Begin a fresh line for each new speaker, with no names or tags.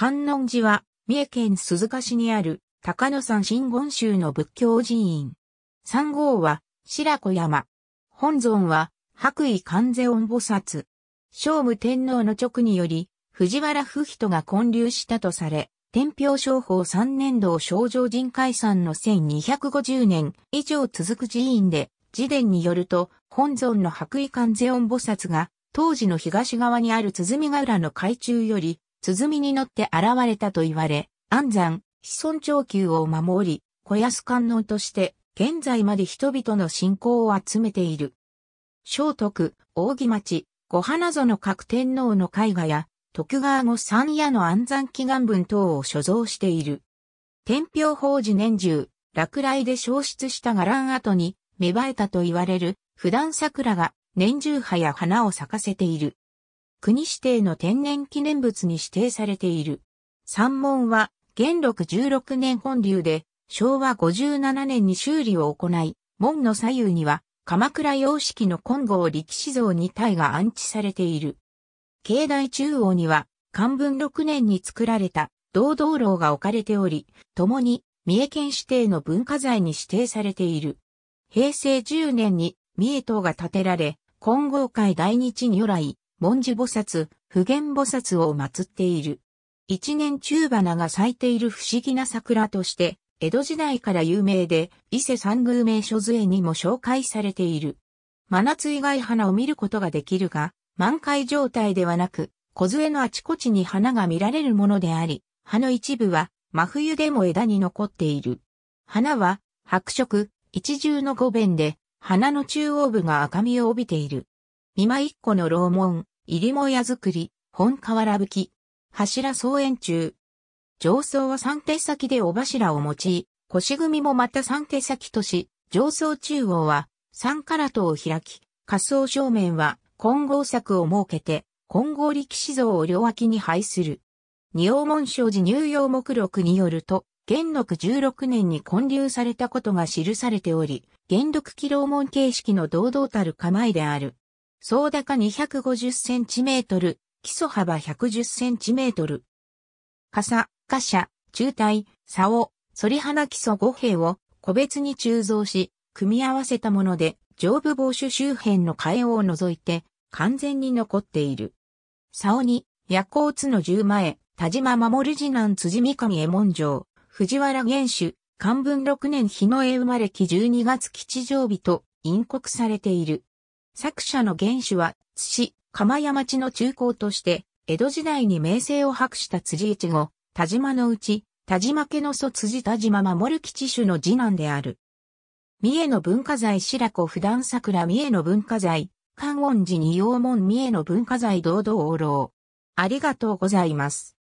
観音寺は、三重県鈴鹿市にある、高野山真言宗の仏教寺院。三号は、白子山。本尊は、白衣観世音菩薩。聖武天皇の直により、藤原不人が建立したとされ、天平商法三年度少女人解散の1250年以上続く寺院で、寺伝によると、本尊の白衣観世音菩薩が、当時の東側にある鼓ヶ浦の海中より、鼓に乗って現れたと言われ、安山、子孫長久を守り、小安観音として、現在まで人々の信仰を集めている。聖徳、扇町、小花園各天皇の絵画や、徳川後三夜の安山祈願文等を所蔵している。天平法寺年中、落雷で消失した伽藍跡に、芽生えたと言われる、普段桜が年中葉や花を咲かせている。国指定の天然記念物に指定されている。山門は、元禄16年本流で、昭和57年に修理を行い、門の左右には、鎌倉様式の金剛力士像に体が安置されている。境内中央には、漢文6年に作られた、道道楼が置かれており、共に、三重県指定の文化財に指定されている。平成10年に、三重塔が建てられ、金剛会大日如来、文字菩薩、普賢菩薩を祀っている。一年中花が咲いている不思議な桜として、江戸時代から有名で、伊勢三宮名所杖にも紹介されている。真夏以外花を見ることができるが、満開状態ではなく、小杖のあちこちに花が見られるものであり、葉の一部は真冬でも枝に残っている。花は白色、一重の五弁で、花の中央部が赤みを帯びている。今、一個の楼門、入母屋造り、本河原吹き、柱草園中。上層は三手先でお柱を用い、腰組もまた三手先とし、上層中央は三カラトを開き、仮想正面は混合作を設けて、混合力士像を両脇に配する。二王門障寺入用目録によると、元禄16年に建立されたことが記されており、元禄起楼門形式の堂々たる構えである。総高 250cm、基礎幅 110cm。傘、貨車、中体、竿、反花基礎5兵を個別に鋳造し、組み合わせたもので、上部防守周辺の替えを除いて、完全に残っている。竿に、夜行津の十前、田島守次男辻三上衛門城、藤原玄主。漢文6年日の絵生まれ期12月吉祥日と、陰国されている。作者の原種は、津市、釜山町の中高として、江戸時代に名声を博した辻一号、田島のうち、田島家の祖辻田島守吉主の次男である。三重の文化財白子普段桜三重の文化財、観音寺二葉門三重の文化財堂々王老。ありがとうございます。